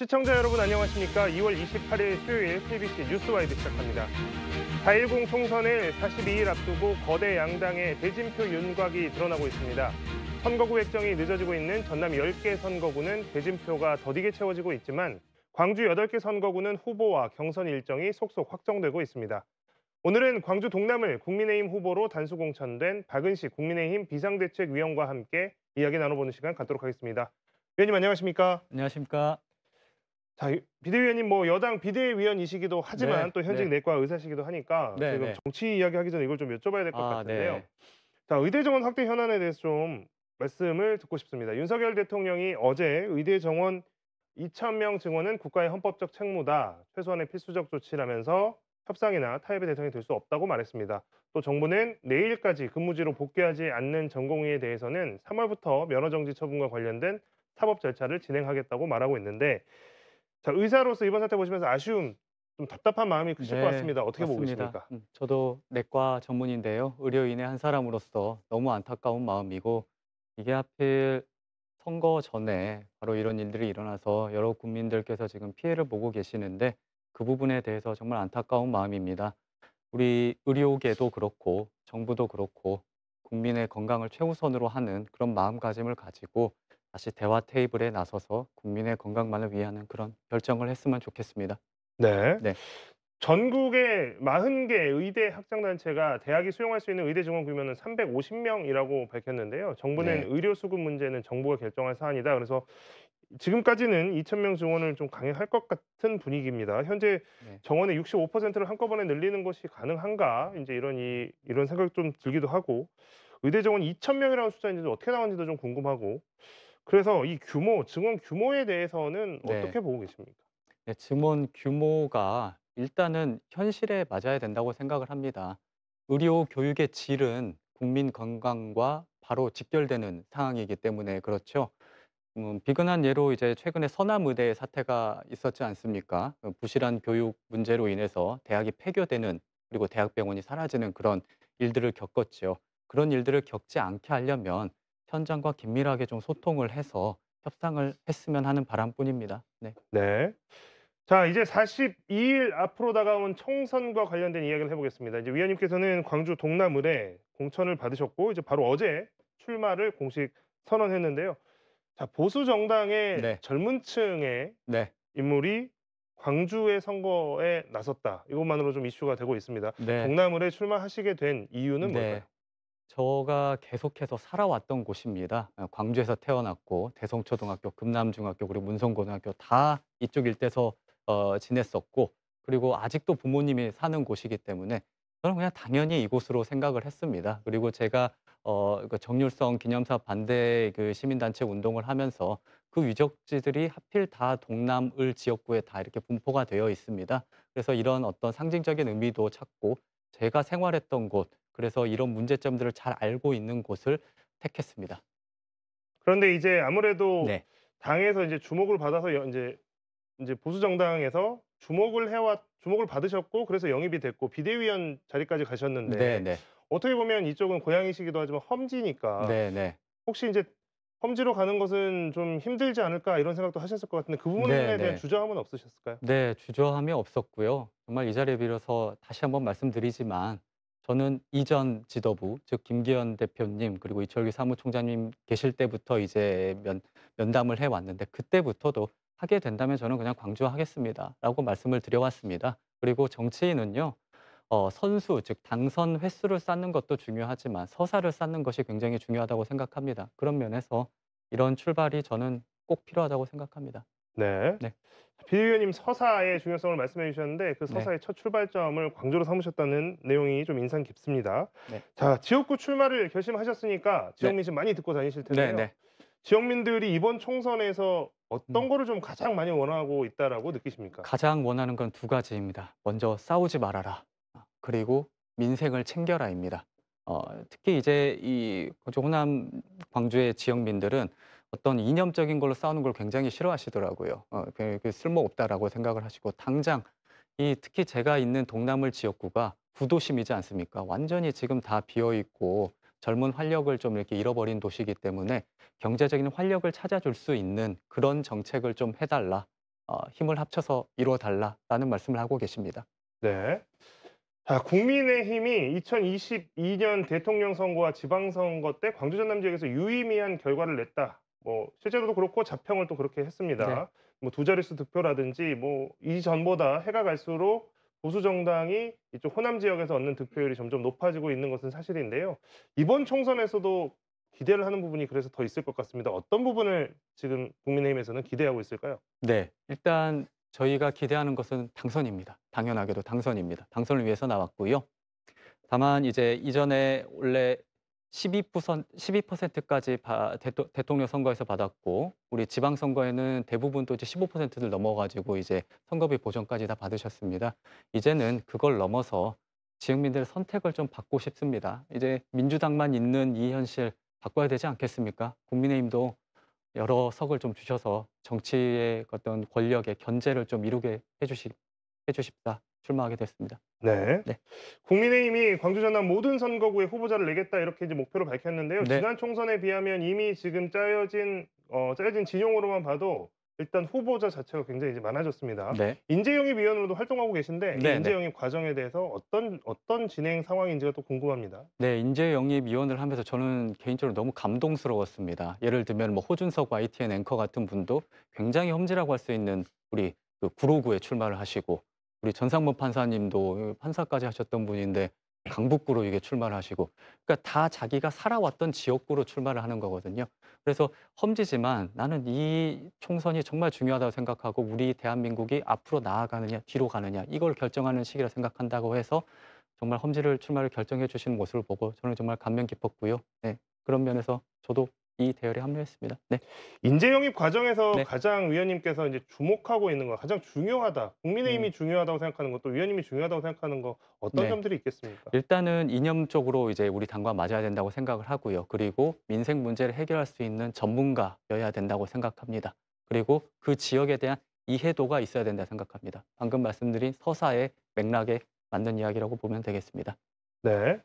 시청자 여러분 안녕하십니까. 2월 28일 수요일 KBC 뉴스와이드 시작합니다. 4.10 총선을 42일 앞두고 거대 양당의 대진표 윤곽이 드러나고 있습니다. 선거구 획정이 늦어지고 있는 전남 10개 선거구는 대진표가 더디게 채워지고 있지만 광주 8개 선거구는 후보와 경선 일정이 속속 확정되고 있습니다. 오늘은 광주 동남을 국민의힘 후보로 단수 공천된 박은식 국민의힘 비상대책위원과 함께 이야기 나눠보는 시간 갖도록 하겠습니다. 위원님 안녕하십니까? 안녕하십니까? 자 비대위원님 뭐 여당 비대위원이시기도 하지만 네, 또 현직 네. 내과 의사시기도 하니까 네, 지금 네. 정치 이야기하기 전에 이걸 좀 여쭤봐야 될것 아, 네. 같은데요. 자 의대 정원 확대 현안에 대해서 좀 말씀을 듣고 싶습니다. 윤석열 대통령이 어제 의대 정원 2천 명 증원은 국가의 헌법적 책무다. 최소한의 필수적 조치라면서 협상이나 타협의 대상이 될 수 없다고 말했습니다. 또 정부는 내일까지 근무지로 복귀하지 않는 전공의에 대해서는 3월부터 면허 정지 처분과 관련된 사법 절차를 진행하겠다고 말하고 있는데 자 의사로서 이번 사태 보시면서 아쉬움 좀 답답한 마음이 크실 네, 것 같습니다. 어떻게 맞습니다. 보고 계십니까? 음, 저도 내과 전문인데요. 의료인의 한 사람으로서 너무 안타까운 마음이고 이게 하필 선거 전에 바로 이런 일들이 일어나서 여러 국민들께서 지금 피해를 보고 계시는데 그 부분에 대해서 정말 안타까운 마음입니다. 우리 의료계도 그렇고 정부도 그렇고 국민의 건강을 최우선으로 하는 그런 마음가짐을 가지고 다시 대화 테이블에 나서서 국민의 건강만을 위하는 그런 결정을 했으면 좋겠습니다. 네. 네. 전국의 40개 의대 학장단체가 대학이 수용할 수 있는 의대 증원 규모는 350명이라고 밝혔는데요. 정부는 네. 의료 수급 문제는 정부가 결정할 사안이다. 그래서 지금까지는 2,000명 증원을 좀 강행할 것 같은 분위기입니다. 현재 네. 정원의 65%를 한꺼번에 늘리는 것이 가능한가? 이제 이런 이, 이런 생각 좀 들기도 하고 의대 정원 2,000명이라는 숫자 이제 어떻게 나왔는지도 좀 궁금하고 그래서 이 규모, 증원 규모에 대해서는 네. 어떻게 보고 계십니까? 네, 증원 규모가 일단은 현실에 맞아야 된다고 생각을 합니다. 의료 교육의 질은 국민 건강과 바로 직결되는 상황이기 때문에 그렇죠. 음, 비근한 예로 이제 최근에 서남의대 사태가 있었지 않습니까? 그 부실한 교육 문제로 인해서 대학이 폐교되는 그리고 대학병원이 사라지는 그런 일들을 겪었지요. 그런 일들을 겪지 않게 하려면 현장과 긴밀하게 좀 소통을 해서 협상을 했으면 하는 바람뿐입니다. 네. 네. 자, 이제 42일 앞으로 다가온 총선과 관련된 이야기를 해보겠습니다. 이제 위원님께서는 광주 동남을에 공천을 받으셨고 이제 바로 어제 출마를 공식 선언했는데요. 자, 보수 정당의 네. 젊은층의 네. 인물이 광주의 선거에 나섰다. 이것만으로 좀 이슈가 되고 있습니다. 네. 동남을에 출마하시게 된 이유는 네. 뭘까요? 저가 계속해서 살아왔던 곳입니다. 어, 광주에서 태어났고 대성초등학교, 금남중학교 그리고 문성고등학교 다 이쪽 일대에서 어, 지냈었고 그리고 아직도 부모님이 사는 곳이기 때문에 저는 그냥 당연히 이곳으로 생각을 했습니다. 그리고 제가 어, 그 정률성 기념사 반대 그 시민단체 운동을 하면서 그 유적지들이 하필 다 동남을 지역구에 다 이렇게 분포가 되어 있습니다. 그래서 이런 어떤 상징적인 의미도 찾고 제가 생활했던 곳 그래서 이런 문제점들을 잘 알고 있는 곳을 택했습니다. 그런데 이제 아무래도 네. 당에서 이제 주목을 받아서 이제 이제 보수 정당에서 주목을 해왔 주목을 받으셨고 그래서 영입이 됐고 비대위원 자리까지 가셨는데 네네. 네. 어떻게 보면 이쪽은 고향이시기도 하지만 험지니까 네네. 네. 혹시 이제 험지로 가는 것은 좀 힘들지 않을까 이런 생각도 하셨을 것 같은데 그 부분에 네네. 대한 네. 주저함은 없으셨을까요? 네, 주저함이 없었고요. 정말 이 자리에 빌어서 다시 한번 말씀드리지만 저는 이전 지도부, 즉 김기현 대표님 그리고 이철규 사무총장님 계실 때부터 이제 면, 면담을 해왔는데 그때부터도 하게 된다면 저는 그냥 광주하겠습니다라고 말씀을 드려왔습니다. 그리고 정치인은요 어, 선수 즉 당선 횟수를 쌓는 것도 중요하지만 서사를 쌓는 것이 굉장히 중요하다고 생각합니다. 그런 면에서 이런 출발이 저는 꼭 필요하다고 생각합니다. 네. 네. 비대위원님 서사의 중요성을 말씀해 주셨는데 그 네. 서사의 네. 첫 출발점을 광주로 삼으셨다는 내용이 좀 인상 깊습니다. 네. 자 지역구 출마를 결심하셨으니까 지역민 네. 씨 많이 듣고 다니실 텐데요. 네, 지역민들이 이번 총선에서 어떤 음. 거를 좀 가장 많이 원하고 있다라고 느끼십니까? 가장 원하는 건 두 가지입니다. 먼저 싸우지 말아라. 아, 그리고 민생을 챙겨라입니다. 어, 특히 이제 이 호남 광주의 지역민들은 어떤 이념적인 걸로 싸우는 걸 굉장히 싫어하시더라고요. 어, 그, 그 쓸모없다라고 생각을 하시고 당장 이 특히 제가 있는 동남을 지역구가 구도심이지 않습니까? 완전히 지금 다 비어 있고 젊은 활력을 좀 이렇게 잃어버린 도시이기 때문에 경제적인 활력을 찾아줄 수 있는 그런 정책을 좀 해달라, 어, 힘을 합쳐서 이루어달라라는 말씀을 하고 계십니다. 네. 자, 국민의힘이 2022년 대통령 선거와 지방선거 때 광주 전남 지역에서 유의미한 결과를 냈다 뭐 실제로도 그렇고 자평을 또 그렇게 했습니다. 네. 뭐두 자릿수 득표라든지 뭐 이전보다 해가 갈수록 보수 정당이 이쪽 호남 지역에서 얻는 득표율이 점점 높아지고 있는 것은 사실인데요. 이번 총선에서도 기대를 하는 부분이 그래서 더 있을 것 같습니다. 어떤 부분을 지금 국민의힘에서는 기대하고 있을까요? 네, 일단 저희가 기대하는 것은 당선입니다. 당연하게도 당선입니다. 당선을 위해서 나왔고요. 다만 이제 이전에 원래 12%, 까지 바, 대통령 선거에서 받았고 우리 지방 선거에는 대부분 또 이제 15%를 넘어가지고 이제 선거비 보전까지 다 받으셨습니다. 이제는 그걸 넘어서 지역민들의 선택을 좀 받고 싶습니다. 이제 민주당만 있는 이 현실 바꿔야 되지 않겠습니까? 국민의힘도 여러 석을 좀 주셔서 정치의 어떤 권력의 견제를 좀 이루게 해주시, 해주십사 출마하게 됐습니다. 네. 네. 국민의힘이 광주 전남 모든 선거구에 후보자를 내겠다 이렇게 이제 목표로 밝혔는데요. 네. 지난 총선에 비하면 이미 지금 짜여진 어, 짜여진 진영으로만 봐도 일단 후보자 자체가 굉장히 이제 많아졌습니다. 네. 인재영입 위원으로도 활동하고 계신데 네, 네, 인재영입 과정에 대해서 어떤 어떤 진행 상황인지가 또 궁금합니다. 네, 인재영입 위원을 하면서 저는 개인적으로 너무 감동스러웠습니다. 예를 들면 뭐 호준석 YTN 앵커 같은 분도 굉장히 험지라고 할 수 있는 우리 그 구로구에 출마를 하시고 우리 전상무 판사님도 판사까지 하셨던 분인데 강북구로 이게 출마하시고 그러니까 다 자기가 살아왔던 지역구로 출마를 하는 거거든요. 그래서 험지지만 나는 이 총선이 정말 중요하다고 생각하고 우리 대한민국이 앞으로 나아가느냐 뒤로 가느냐 이걸 결정하는 시기라 생각한다고 해서 정말 험지를 출마를 결정해 주신 모습을 보고 저는 정말 감명 깊었고요. 네, 그런 면에서 저도 이 대열에 합류했습니다. 네. 인재 영입 과정에서 네. 가장 위원님께서 이제 주목하고 있는 거 가장 중요하다. 국민의힘이 음. 중요하다고 생각하는 것도 위원님이 중요하다고 생각하는 거 어떤 네. 점들이 있겠습니까? 일단은 이념적으로 이제 우리 당과 맞아야 된다고 생각을 하고요. 그리고 민생 문제를 해결할 수 있는 전문가여야 된다고 생각합니다. 그리고 그 지역에 대한 이해도가 있어야 된다 생각합니다. 방금 말씀드린 서사의 맥락에 맞는 이야기라고 보면 되겠습니다. 네.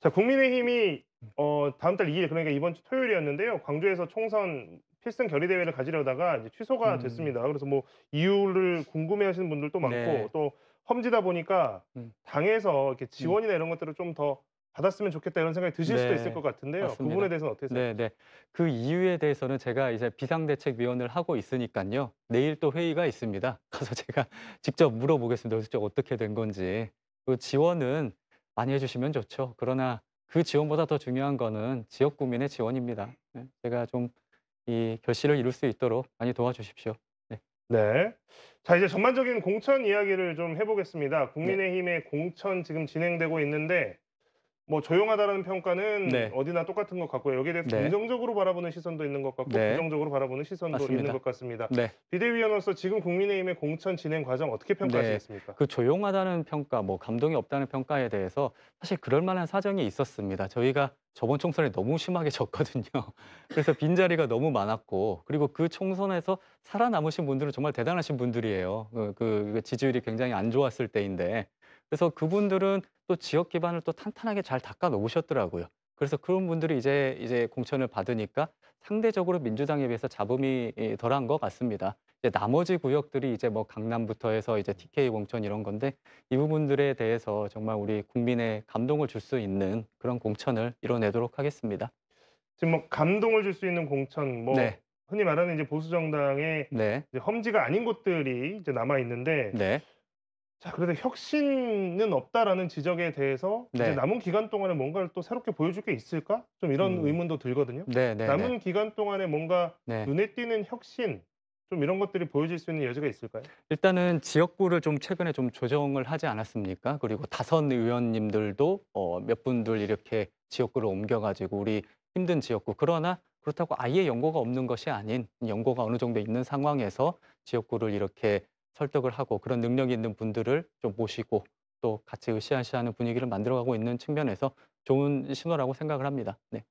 자, 국민의힘이 어, 다음 달 2일 그러니까 이번 주 토요일이었는데요. 광주에서 총선 필승 결의 대회를 가지려다가 이제 취소가 음. 됐습니다. 그래서 뭐 이유를 궁금해하시는 분들도 네. 많고 네. 또 험지다 보니까 음. 당에서 이렇게 음. 지원이나 이런 것들을 좀 더 받았으면 좋겠다 이런 생각이 드실 네. 수도 있을 것 같은데요. 그 맞습니다. 그 부분에 대해서는 어떻게 생각하세요? 네, 네. 그 이유에 대해서는 제가 이제 비상대책위원을 하고 있으니까요. 내일 또 회의가 있습니다. 가서 제가 직접 물어보겠습니다. 도대체 어떻게 된 건지. 그 지원은 많이 해주시면 좋죠. 그러나 그 지원보다 더 중요한 거는 지역 구민의 지원입니다. 네, 제가 좀 이 결실을 이룰 수 있도록 많이 도와주십시오. 네. 네. 자 이제 전반적인 공천 이야기를 좀 해보겠습니다. 국민의힘의 공천 지금 진행되고 있는데 뭐 조용하다라는 평가는 네. 어디나 똑같은 것 같고요. 여기에 대해서 네. 긍정적으로 바라보는 시선도 있는 것 같고 네. 부정적으로 바라보는 시선도 맞습니다. 있는 것 같습니다. 네. 비대위원으로서 지금 국민의힘의 공천 진행 과정 어떻게 평가하시겠습니까? 네. 그 조용하다는 평가, 뭐 감동이 없다는 평가에 대해서 사실 그럴 만한 사정이 있었습니다. 저희가 저번 총선에 너무 심하게 졌거든요. 그래서 빈자리가 너무 많았고 그리고 그 총선에서 살아남으신 분들은 정말 대단하신 분들이에요. 그, 그, 그 지지율이 굉장히 안 좋았을 때인데 그래서 그분들은 또 지역 기반을 또 탄탄하게 잘 닦아 놓으셨더라고요. 그래서 그런 분들이 이제 이제 공천을 받으니까 상대적으로 민주당에 비해서 잡음이 덜한 것 같습니다. 이제 나머지 구역들이 이제 뭐 강남부터 해서 이제 TK 공천 이런 건데 이 부분들에 대해서 정말 우리 국민의 감동을 줄 수 있는 그런 공천을 이뤄내도록 하겠습니다. 지금 뭐 감동을 줄 수 있는 공천 뭐 네. 흔히 말하는 이제 보수 정당의 네. 이제 험지가 아닌 곳들이 이제 남아 있는데 네. 자, 그래서 혁신은 없다라는 지적에 대해서 네. 이제 남은 기간 동안에 뭔가를 또 새롭게 보여줄 게 있을까? 좀 이런 음. 의문도 들거든요. 네, 네, 남은 네. 기간 동안에 뭔가 네. 눈에 띄는 혁신 좀 이런 것들이 보여질 수 있는 여지가 있을까요? 일단은 지역구를 좀 최근에 좀 조정을 하지 않았습니까? 그리고 다선 의원님들도 어, 몇 분들 이렇게 지역구를 옮겨가지고 우리 힘든 지역구 그러나 그렇다고 아예 연고가 없는 것이 아닌 연고가 어느 정도 있는 상황에서 지역구를 이렇게 설득을 하고 그런 능력이 있는 분들을 좀 모시고 또 같이 으쌰으쌰하는 분위기를 만들어가고 있는 측면에서 좋은 신호라고 생각을 합니다. 네.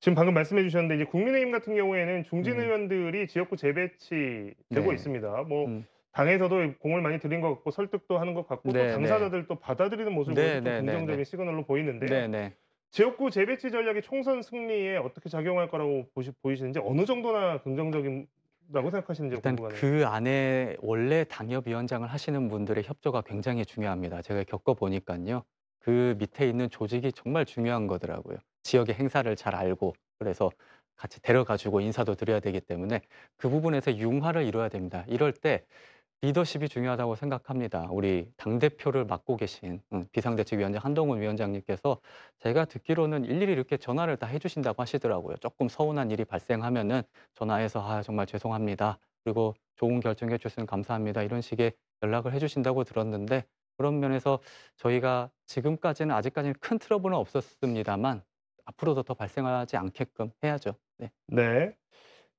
지금 방금 말씀해 주셨는데 이제 국민의힘 같은 경우에는 중진 음. 의원들이 지역구 재배치 되고 네. 있습니다. 뭐 음. 당에서도 공을 많이 들인 것 같고 설득도 하는 것 같고 네, 또 당사자들도 네. 받아들이는 모습이 네, 네, 네, 긍정적인 네. 시그널로 보이는데 네, 지역구 재배치 전략이 총선 승리에 어떻게 작용할 거라고 보시, 보이시는지 어느 정도나 긍정적인 라고 생각하시는지 일단 궁금하네요. 그 안에 원래 당협위원장을 하시는 분들의 협조가 굉장히 중요합니다. 제가 겪어보니까요. 그 밑에 있는 조직이 정말 중요한 거더라고요. 지역의 행사를 잘 알고 그래서 같이 데려가지고 인사도 드려야 되기 때문에 그 부분에서 융화를 이뤄야 됩니다. 이럴 때 리더십이 중요하다고 생각합니다. 우리 당대표를 맡고 계신 음, 비상대책위원장 한동훈 위원장님께서 제가 듣기로는 일일이 이렇게 전화를 다 해주신다고 하시더라고요. 조금 서운한 일이 발생하면은 전화해서 아, 정말 죄송합니다. 그리고 좋은 결정해 주셔서 감사합니다. 이런 식의 연락을 해주신다고 들었는데 그런 면에서 저희가 지금까지는 아직까지는 큰 트러블은 없었습니다만 앞으로도 더 발생하지 않게끔 해야죠. 네. 네.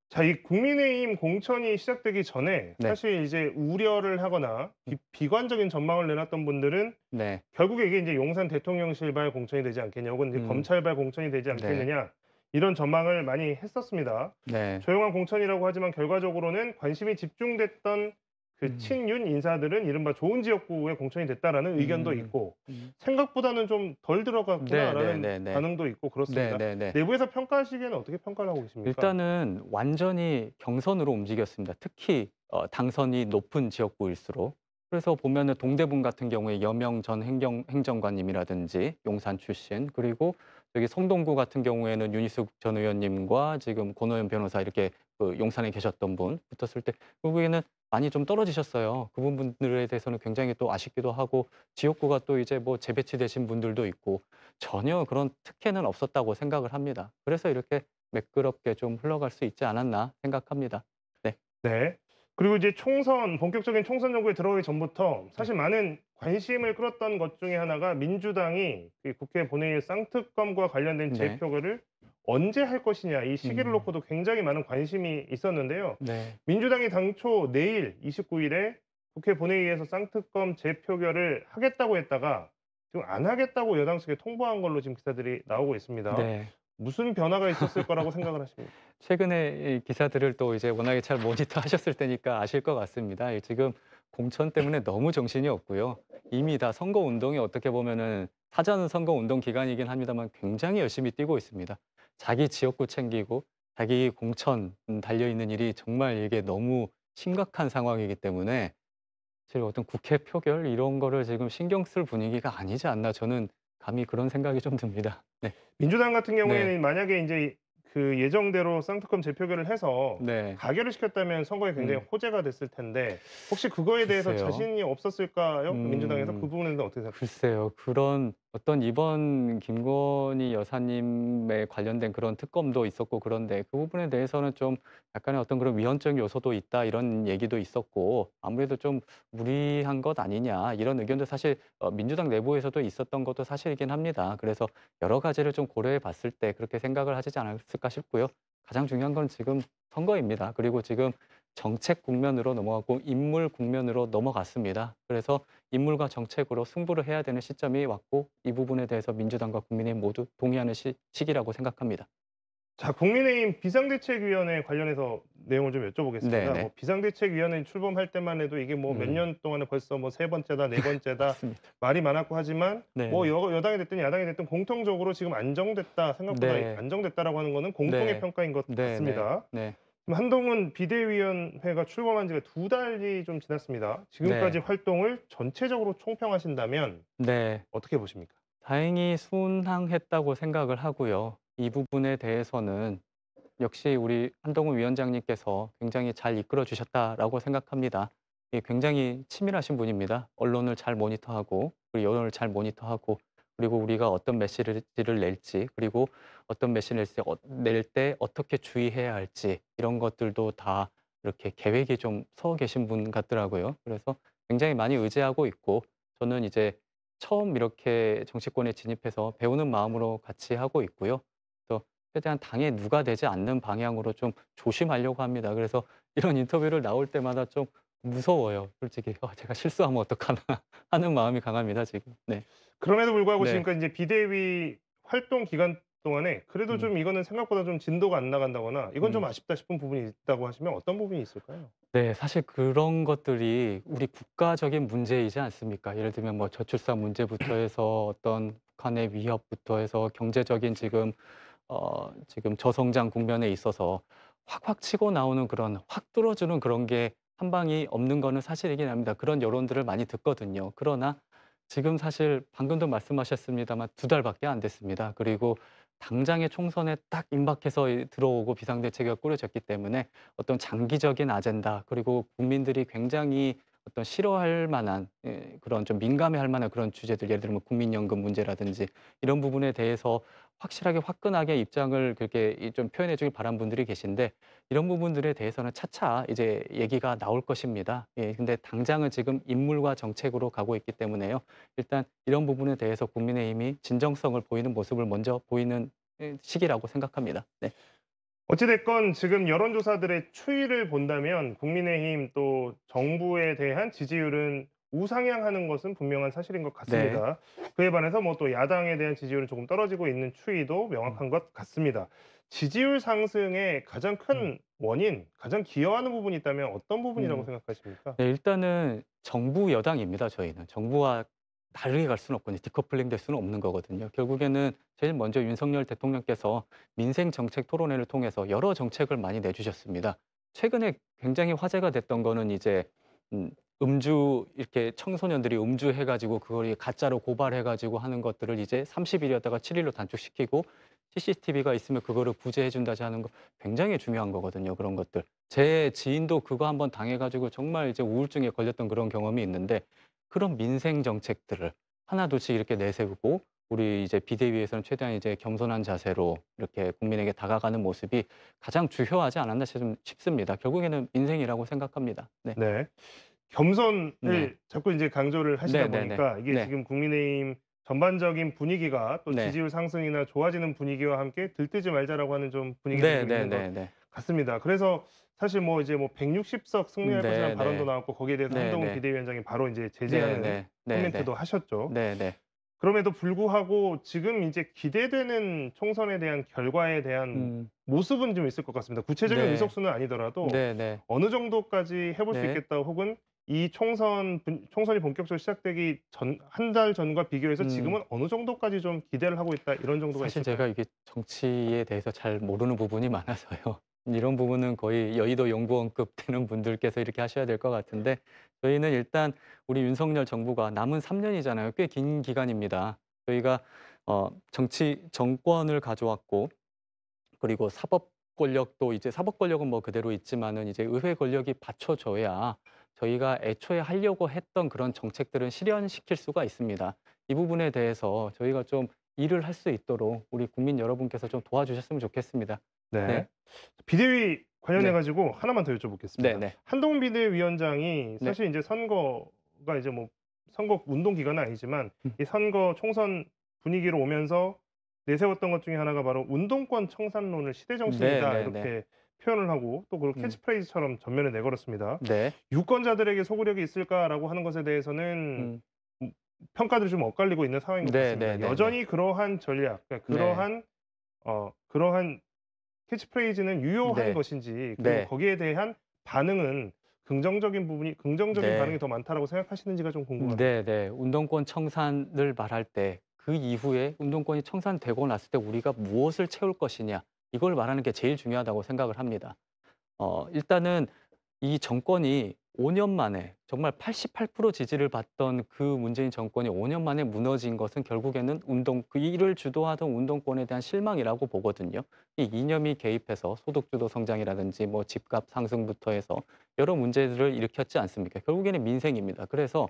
자, 이 국민의힘 공천이 시작되기 전에 네. 사실 이제 우려를 하거나 비, 음. 관적인 전망을 내놨던 분들은 네. 결국에 이게 이제 용산 대통령실발 공천이 되지 않겠냐 혹은 음. 검찰발 공천이 되지 않겠느냐 네. 이런 전망을 많이 했었습니다. 네. 조용한 공천이라고 하지만 결과적으로는 관심이 집중됐던 그 음. 친윤 인사들은 이른바 좋은 지역구에 공천이 됐다라는 음. 의견도 있고 음. 생각보다는 좀 덜 들어갔구나라는 네, 네, 네, 네, 반응도 있고 그렇습니다. 네, 네, 내부에서 평가하시기에는 어떻게 평가를 하고 계십니까? 일단은 완전히 경선으로 움직였습니다. 특히 어, 당선이 높은 지역구일수록 그래서 보면은 동대문 같은 경우에 여명 전 행정, 행정관님이라든지 용산 출신 그리고 여기 성동구 같은 경우에는 윤희숙 전 의원님과 지금 권호연 변호사 이렇게 그 용산에 계셨던 분 붙었을 때 결국에는 그 많이 좀 떨어지셨어요. 그 부분들에 대해서는 굉장히 또 아쉽기도 하고 지역구가 또 이제 뭐 재배치되신 분들도 있고 전혀 그런 특혜는 없었다고 생각을 합니다. 그래서 이렇게 매끄럽게 좀 흘러갈 수 있지 않았나 생각합니다. 네. 네. 그리고 이제 총선 본격적인 총선 정국에 들어오기 전부터 사실 네. 많은 관심을 끌었던 것 중에 하나가 민주당이 그 국회 본회의 쌍특검과 관련된 네. 재표결을 언제 할 것이냐 이 시기를 음. 놓고도 굉장히 많은 관심이 있었는데요. 네. 민주당이 당초 내일 29일에 국회 본회의에서 쌍특검 재표결을 하겠다고 했다가 지금 안 하겠다고 여당 측에 통보한 걸로 지금 기사들이 나오고 있습니다. 네. 무슨 변화가 있었을 거라고 생각을 하십니까? 최근에 기사들을 또 이제 워낙에 잘 모니터 하셨을 테니까 아실 것 같습니다. 지금 공천 때문에 너무 정신이 없고요. 이미 다 선거 운동이 어떻게 보면은 사전 선거 운동 기간이긴 합니다만 굉장히 열심히 뛰고 있습니다. 자기 지역구 챙기고 자기 공천 달려 있는 일이 정말 이게 너무 심각한 상황이기 때문에 사실 어떤 국회 표결 이런 거를 지금 신경 쓸 분위기가 아니지 않나 저는 감히 그런 생각이 좀 듭니다. 네. 민주당 같은 경우에는 네. 만약에 이제 그 예정대로 쌍특검 재표결을 해서 네. 가결을 시켰다면 선거에 굉장히 음. 호재가 됐을 텐데 혹시 그거에 대해서 글쎄요. 자신이 없었을까요? 음. 민주당에서 그 부분에 대해서 어떻게 생각하세요? 글쎄요. 그런 어떤 이번 김건희 여사님에 관련된 그런 특검도 있었고 그런데 그 부분에 대해서는 좀 약간의 어떤 그런 위헌적 요소도 있다 이런 얘기도 있었고 아무래도 좀 무리한 것 아니냐 이런 의견도 사실 어, 민주당 내부에서도 있었던 것도 사실이긴 합니다. 그래서 여러 가지를 좀 고려해 봤을 때 그렇게 생각을 하시지 않았을까 않을까 싶고요. 가장 중요한 건 지금 선거입니다. 그리고 지금 정책 국면으로 넘어가고 인물 국면으로 넘어갔습니다. 그래서 인물과 정책으로 승부를 해야 되는 시점이 왔고 이 부분에 대해서 민주당과 국민의 모두 동의하는 시, 시기라고 생각합니다. 자, 국민의힘 비상대책위원회 관련해서 내용을 좀 여쭤보겠습니다. 네, 네. 뭐 비상대책위원회 출범할 때만 해도 이게 뭐 몇년 음. 동안에 벌써 뭐 세 번째다, 네 번째다 말이 많았고 하지만 네. 뭐 여, 당이 됐든 야당이 됐든 공통적으로 지금 안정됐다 생각보다 네. 안정됐다라고 하는 거는 공통의 네. 평가인 것 네, 같습니다. 한동훈 비대위원회가 출범한 지가 두 달이 좀 지났습니다. 지금까지 활동을 전체적으로 총평하신다면 어떻게 보십니까? 다행히 순항했다고 생각을 하고요. 이 부분에 대해서는 역시 우리 한동훈 위원장님께서 굉장히 잘 이끌어 주셨다라고 생각합니다. 굉장히 치밀하신 분입니다. 언론을 잘 모니터하고 우리 여론을 잘 모니터하고 그리고 우리가 어떤 메시지를 낼지 그리고 어떤 메시지를 낼 때 어, 어떻게 주의해야 할지 이런 것들도 다 이렇게 계획이 좀 서 계신 분 같더라고요. 그래서 굉장히 많이 의지하고 있고 저는 이제 처음 이렇게 정치권에 진입해서 배우는 마음으로 같이 하고 있고요. 최대한 당에 누가 되지 않는 방향으로 좀 조심하려고 합니다. 그래서 이런 인터뷰를 나올 때마다 좀 무서워요. 솔직히 어, 제가 실수하면 어떡하나 하는 마음이 강합니다. 지금. 네. 그럼에도 불구하고 네. 지금까지 이제 비대위 활동 기간 동안에 그래도 음. 좀 이거는 생각보다 좀 진도가 안 나간다거나 이건 좀 음. 아쉽다 싶은 부분이 있다고 하시면 어떤 부분이 있을까요? 네, 사실 그런 것들이 우리 국가적인 문제이지 않습니까? 예를 들면 뭐 저출산 문제부터 해서 어떤 북한의 위협부터 해서 경제적인 지금 어, 지금 저성장 국면에 있어서 확확 치고 나오는 그런 확 뚫어주는 그런 게 한 방이 없는 거는 사실이긴 합니다. 그런 여론들을 많이 듣거든요. 그러나 지금 사실 방금도 말씀하셨습니다만 두 달밖에 안 됐습니다. 그리고 당장의 총선에 딱 임박해서 들어오고 비상대책이 꾸려졌기 때문에 어떤 장기적인 아젠다 그리고 국민들이 굉장히 어떤 싫어할 만한 예, 그런 좀 민감해할 만한 그런 주제들 예를 들면 국민연금 문제라든지 이런 부분에 대해서 확실하게 화끈하게 입장을 그렇게 좀 표현해 주길 바란 분들이 계신데 이런 부분들에 대해서는 차차 이제 얘기가 나올 것입니다. 예, 근데 당장은 지금 인물과 정책으로 가고 있기 때문에요. 일단 이런 부분에 대해서 국민의힘이 진정성을 보이는 모습을 먼저 보이는 예, 시기라고 생각합니다. 네. 어찌됐건 지금 여론조사들의 추이를 본다면 국민의힘 또 정부에 대한 지지율은 우상향하는 것은 분명한 사실인 것 같습니다. 네. 그에 반해서 뭐 또 야당에 대한 지지율이 조금 떨어지고 있는 추이도 명확한 것 같습니다. 지지율 상승의 가장 큰 음. 원인, 가장 기여하는 부분이 있다면 어떤 부분이라고 음. 생각하십니까? 네, 일단은 정부 여당입니다. 저희는 정부와 다르게 갈 수는 없거든요. 디커플링 될 수는 없는 거거든요. 결국에는 제일 먼저 윤석열 대통령께서 민생 정책 토론회를 통해서 여러 정책을 많이 내주셨습니다. 최근에 굉장히 화제가 됐던 거는 이제 음, 음주 이렇게 청소년들이 음주해가지고 그걸 가짜로 고발해가지고 하는 것들을 이제 30일이었다가 7일로 단축시키고 CCTV가 있으면 그거를 구제해준다지 하는 거 굉장히 중요한 거거든요. 그런 것들. 제 지인도 그거 한번 당해가지고 정말 이제 우울증에 걸렸던 그런 경험이 있는데 그런 민생 정책들을 하나둘씩 이렇게 내세우고 우리 이제 비대위에서는 최대한 이제 겸손한 자세로 이렇게 국민에게 다가가는 모습이 가장 주효하지 않았나 싶습니다. 결국에는 민생이라고 생각합니다. 네. 네. 겸손을 네. 자꾸 이제 강조를 하시다 네, 네 보니까 네. 이게 네. 지금 국민의힘 전반적인 분위기가 또 지지율 상승이나 좋아지는 분위기와 함께 들뜨지 말자라고 하는 좀 분위기가 있는 것 같습니다. 그래서 사실 뭐 이제 뭐 160석 승리할 것이라는 발언도 나왔고 거기에 대해서 한동훈 비대위원장이 바로 이제 제재하는 코멘트도 하셨죠. 그럼에도 불구하고 지금 이제 기대되는 총선에 대한 결과에 대한 음. 모습은 좀 있을 것 같습니다. 구체적인 네. 의석수는 아니더라도 네, 네. 어느 정도까지 해볼 수 있겠다 혹은 이 총선 총선이 본격적으로 시작되기 전 한 달 전과 비교해서 음. 지금은 어느 정도까지 좀 기대를 하고 있다 이런 정도가 사실 있을까요? 제가 이게 정치에 대해서 잘 모르는 부분이 많아서요. 이런 부분은 거의 여의도 연구원급 되는 분들께서 이렇게 하셔야 될 것 같은데 저희는 일단 우리 윤석열 정부가 남은 3년이잖아요. 꽤 긴 기간입니다. 저희가 어, 정치 정권을 가져왔고 그리고 사법 권력도 이제 사법 권력은 뭐 그대로 있지만은 이제 의회 권력이 받쳐줘야 저희가 애초에 하려고 했던 그런 정책들은 실현시킬 수가 있습니다. 이 부분에 대해서 저희가 좀 일을 할 수 있도록 우리 국민 여러분께서 좀 도와주셨으면 좋겠습니다. 네. 네. 비대위 관련해 네. 가지고 네. 하나만 더 여쭤보겠습니다. 네, 네. 한동훈 비대위원장이 네. 사실 이제 선거가 이제 뭐 선거 운동 기간은 아니지만 음. 이 선거 총선 분위기로 오면서 내세웠던 것 중에 하나가 바로 운동권 청산론을 시대 정신이다 네, 이렇게 표현을 하고 또 그런 음. 캐치프레이즈처럼 전면에 내걸었습니다. 네. 유권자들에게 소구력이 있을까라고 하는 것에 대해서는 음. 평가들이 좀 엇갈리고 있는 상황인 것 네, 같습니다. 네, 네, 여전히 네. 그러한 전략, 그러니까 네. 그러한 어 그러한 캐치프레이즈는 유효한 것인지 그리고 거기에 대한 반응은 긍정적인 부분이 긍정적인 반응이 더 많다라고 생각하시는지가 좀 궁금합니다. 네, 네. 운동권 청산을 말할 때 그 이후에 운동권이 청산되고 났을 때 우리가 무엇을 채울 것이냐 이걸 말하는 게 제일 중요하다고 생각을 합니다. 어, 일단은 이 정권이 5년 만에 정말 88% 지지를 받던 그 문재인 정권이 5년 만에 무너진 것은 결국에는 운동 그 일을 주도하던 운동권에 대한 실망이라고 보거든요. 이 이념이 개입해서 소득주도 성장이라든지 뭐 집값 상승부터 해서 여러 문제들을 일으켰지 않습니까? 결국에는 민생입니다. 그래서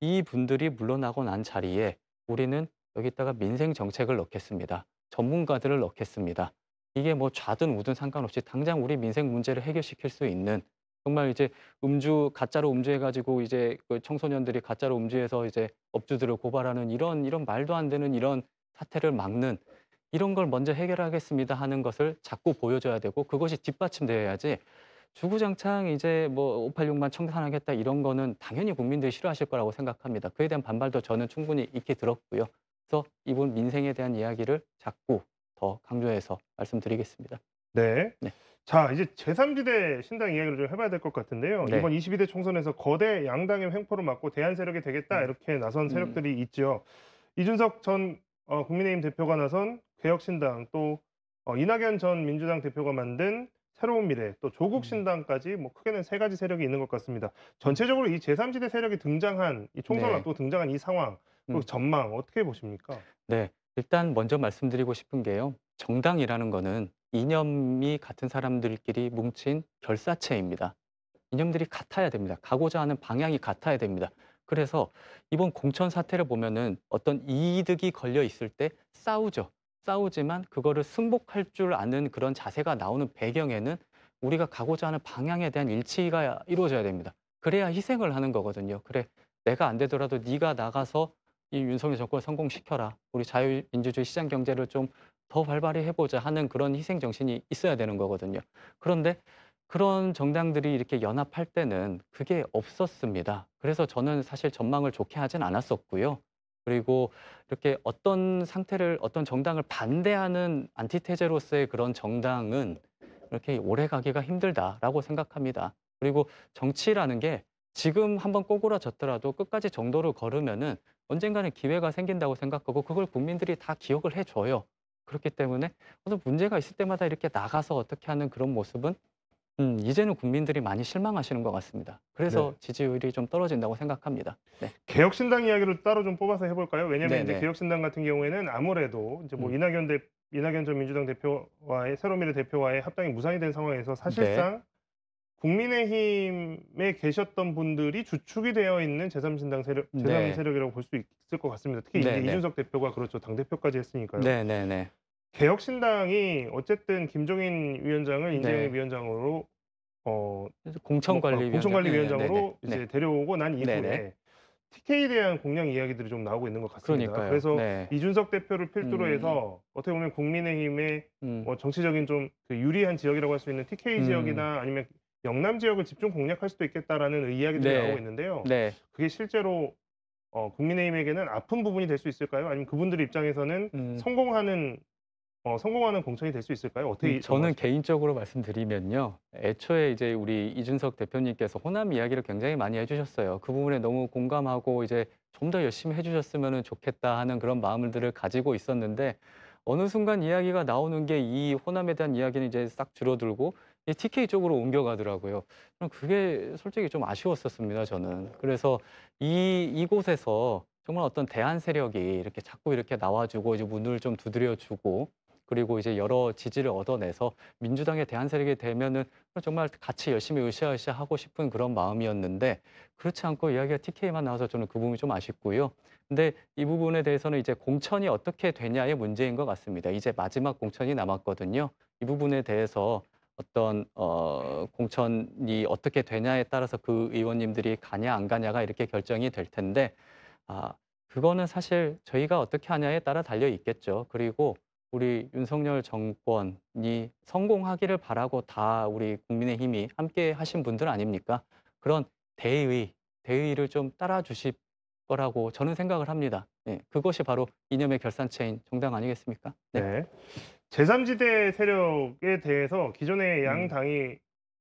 이 분들이 물러나고 난 자리에 우리는 여기다가 민생 정책을 넣겠습니다. 전문가들을 넣겠습니다. 이게 뭐 좌든 우든 상관없이 당장 우리 민생 문제를 해결시킬 수 있는 정말 이제 음주 가짜로 음주해가지고 이제 그 청소년들이 가짜로 음주해서 이제 업주들을 고발하는 이런 이런 말도 안 되는 이런 사태를 막는 이런 걸 먼저 해결하겠습니다 하는 것을 자꾸 보여줘야 되고 그것이 뒷받침되어야지 주구장창 이제 뭐 586만 청산하겠다 이런 거는 당연히 국민들이 싫어하실 거라고 생각합니다. 그에 대한 반발도 저는 충분히 익히 들었고요. 그래서 이번 민생에 대한 이야기를 자꾸 더 강조해서 말씀드리겠습니다. 네. 네. 자 이제 제3지대 신당 이야기를 좀 해봐야 될 것 같은데요. 네. 이번 22대 총선에서 거대 양당의 횡포를 막고 대한 세력이 되겠다 음. 이렇게 나선 음. 세력들이 음. 있죠. 이준석 전 어, 국민의힘 대표가 나선 개혁신당 또 어, 이낙연 전 민주당 대표가 만든 새로운 미래 또 조국 음. 신당까지 뭐 크게는 세 가지 세력이 있는 것 같습니다. 음. 전체적으로 이 제3지대 세력이 등장한 이 총선을 네. 앞두고 등장한 이 상황 그 전망 어떻게 보십니까? 네. 일단 먼저 말씀드리고 싶은 게요. 정당이라는 거는 이념이 같은 사람들끼리 뭉친 결사체입니다. 이념들이 같아야 됩니다. 가고자 하는 방향이 같아야 됩니다. 그래서 이번 공천 사태를 보면은 어떤 이득이 걸려 있을 때 싸우죠. 싸우지만 그거를 승복할 줄 아는 그런 자세가 나오는 배경에는 우리가 가고자 하는 방향에 대한 일치가 이루어져야 됩니다. 그래야 희생을 하는 거거든요. 그래 내가 안 되더라도 네가 나가서 이 윤석열 정권 성공시켜라. 우리 자유민주주의 시장 경제를 좀더 활발히 해보자 하는 그런 희생 정신이 있어야 되는 거거든요. 그런데 그런 정당들이 이렇게 연합할 때는 그게 없었습니다. 그래서 저는 사실 전망을 좋게 하진 않았었고요. 그리고 이렇게 어떤 상태를 어떤 정당을 반대하는 안티테제로서의 그런 정당은 이렇게 오래 가기가 힘들다라고 생각합니다. 그리고 정치라는 게 지금 한번 꼬꾸라졌더라도 끝까지 정도로 걸으면은 언젠가는 기회가 생긴다고 생각하고 그걸 국민들이 다 기억을 해줘요. 그렇기 때문에 어떤 문제가 있을 때마다 이렇게 나가서 어떻게 하는 그런 모습은 음, 이제는 국민들이 많이 실망하시는 것 같습니다. 그래서 네. 지지율이 좀 떨어진다고 생각합니다. 네. 개혁신당 이야기를 따로 좀 뽑아서 해볼까요? 왜냐하면 네네. 이제 개혁신당 같은 경우에는 아무래도 이제 뭐 음. 이낙연 대 이낙연 전 민주당 대표와의 새로미래 대표와의 합당이 무산이 된 상황에서 네. 사실상 네. 국민의힘에 계셨던 분들이 주축이 되어 있는 제3신당 세력, 제3 세력이라고 볼 수 있을 것 같습니다. 특히 네, 이제 네. 이준석 대표가 그렇죠. 당대표까지 했으니까요. 네, 네, 네. 개혁신당이 어쨌든 김종인 위원장을 네. 인재영 위원장으로 어 공천관리 공천관리위원장으로 이제 데려오고 난 이후에 네네. TK에 대한 공약 이야기들이 좀 나오고 있는 것 같습니다. 그러니까요. 그래서 네. 이준석 대표를 필두로 음. 해서 어떻게 보면 국민의힘의 음. 뭐 정치적인 좀그 유리한 지역이라고 할 수 있는 TK 음. 지역이나 아니면 영남 지역을 집중 공략할 수도 있겠다라는 이야기도 네. 나오고 있는데요. 네. 그게 실제로 어, 국민의힘에게는 아픈 부분이 될 수 있을까요? 아니면 그분들 입장에서는 음. 성공하는 어, 성공하는 공천이 될 수 있을까요? 어떻게 음, 저는 정하실까 개인적으로 말씀드리면요. 애초에 이제 우리 이준석 대표님께서 호남 이야기를 굉장히 많이 해주셨어요. 그 부분에 너무 공감하고 이제 좀 더 열심히 해주셨으면 좋겠다 하는 그런 마음들을 가지고 있었는데 어느 순간 이야기가 나오는 게 이 호남에 대한 이야기는 이제 싹 줄어들고 TK 예, 쪽으로 옮겨가더라고요. 그럼 그게 솔직히 좀 아쉬웠었습니다, 저는. 그래서 이, 이곳에서 정말 어떤 대한 세력이 이렇게 자꾸 이렇게 나와주고 이제 문을 좀 두드려주고 그리고 이제 여러 지지를 얻어내서 민주당의 대한 세력이 되면은 정말 같이 열심히 으쌰으쌰 하고 싶은 그런 마음이었는데 그렇지 않고 이야기가 TK만 나와서 저는 그 부분이 좀 아쉽고요. 근데 이 부분에 대해서는 이제 공천이 어떻게 되냐의 문제인 것 같습니다. 이제 마지막 공천이 남았거든요. 이 부분에 대해서 어떤 어, 공천이 어떻게 되냐에 따라서 그 의원님들이 가냐 안 가냐가 이렇게 결정이 될 텐데 아, 그거는 사실 저희가 어떻게 하냐에 따라 달려 있겠죠. 그리고 우리 윤석열 정권이 성공하기를 바라고 다 우리 국민의힘이 함께 하신 분들 아닙니까? 그런 대의, 대의를 좀따라주십 거라고 저는 생각을 합니다. 네, 그것이 바로 이념의 결산체인 정당 아니겠습니까? 네. 네. 제3지대 세력에 대해서 기존의 음. 양당이 음.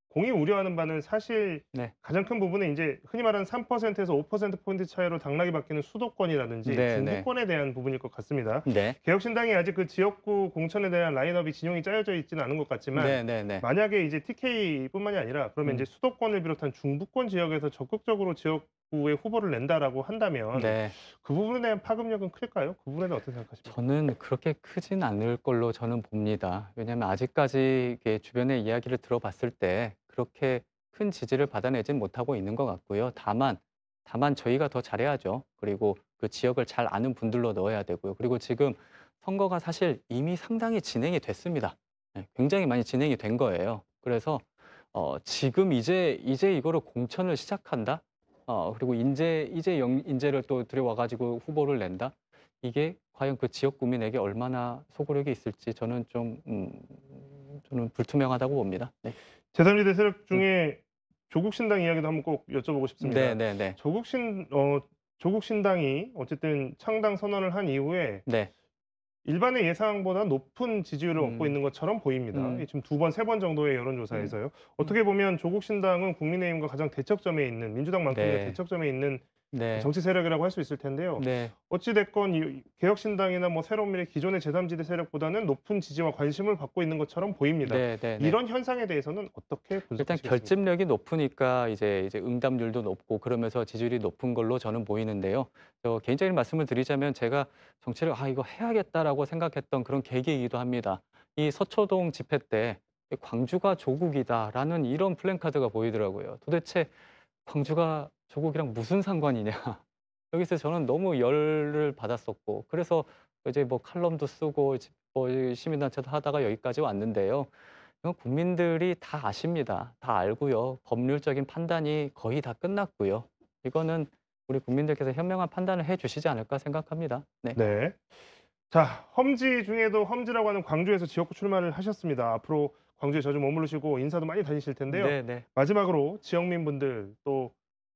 공이 우려하는 바는 사실 네. 가장 큰 부분은 이제 흔히 말하는 3%에서 5%포인트 차이로 당락이 바뀌는 수도권이라든지 네, 네. 중부권에 네. 대한 부분일 것 같습니다. 네. 개혁신당이 아직 그 지역구 공천에 대한 라인업이 진영이 짜여져 있지는 않은 것 같지만 네, 만약에 이제 TK뿐만이 아니라 그러면 음. 이제 수도권을 비롯한 중부권 지역에서 적극적으로 지역 후에 후보를 낸다라고 한다면 네. 그 부분에 대한 파급력은 클까요? 그 부분에는 어떻게 생각하십니까? 저는 그렇게 크진 않을 걸로 저는 봅니다. 왜냐하면 아직까지 주변의 이야기를 들어봤을 때 그렇게 큰 지지를 받아내진 못하고 있는 것 같고요. 다만 다만 저희가 더 잘해야죠. 그리고 그 지역을 잘 아는 분들로 넣어야 되고요. 그리고 지금 선거가 사실 이미 상당히 진행이 됐습니다. 네, 굉장히 많이 진행이 된 거예요. 그래서 어, 지금 이제 이제 이거를 공천을 시작한다? 어, 그리고 인재 이제 영, 인재를 또 들여와 가지고 후보를 낸다. 이게 과연 그 지역 구민에게 얼마나 소구력이 있을지 저는 좀 음, 저는 불투명하다고 봅니다. 네. 재산리대 세력 음. 중에 음. 조국 신당 이야기도 한번 꼭 여쭤보고 싶습니다. 네, 네, 네. 조국 신 어, 조국 신당이 어쨌든 창당 선언을 한 이후에 네. 일반의 예상보다 높은 지지율을 음. 얻고 있는 것처럼 보입니다. 음. 지금 두 번, 세 번 정도의 여론조사에서요. 음. 어떻게 음. 보면 조국 신당은 국민의힘과 가장 대척점에 있는 민주당만큼이나 네. 대척점에 있는 네. 정치 세력이라고 할 수 있을 텐데요. 네. 어찌됐건 개혁신당이나 뭐 새로운미래 기존의 제3지대 세력보다는 높은 지지와 관심을 받고 있는 것처럼 보입니다. 네, 네, 네. 이런 현상에 대해서는 어떻게 분석하 일단 결집력이 높으니까 이제, 이제 응답률도 높고 그러면서 지지율이 높은 걸로 저는 보이는데요. 개인적인 말씀을 드리자면 제가 정치를 아 이거 해야겠다라고 생각했던 그런 계기이기도 합니다. 이 서초동 집회 때 광주가 조국이다라는 이런 플랜카드가 보이더라고요. 도대체 광주가 조국이랑 무슨 상관이냐. 여기서 저는 너무 열을 받았었고 그래서 이제 뭐 칼럼도 쓰고 뭐 시민단체도 하다가 여기까지 왔는데요. 국민들이 다 아십니다. 다 알고요. 법률적인 판단이 거의 다 끝났고요. 이거는 우리 국민들께서 현명한 판단을 해주시지 않을까 생각합니다. 네. 네. 자, 험지 중에도 험지라고 하는 광주에서 지역구 출마를 하셨습니다. 앞으로 광주에 자주 머무르시고 인사도 많이 다니실 텐데요. 네, 네. 마지막으로 지역민분들 또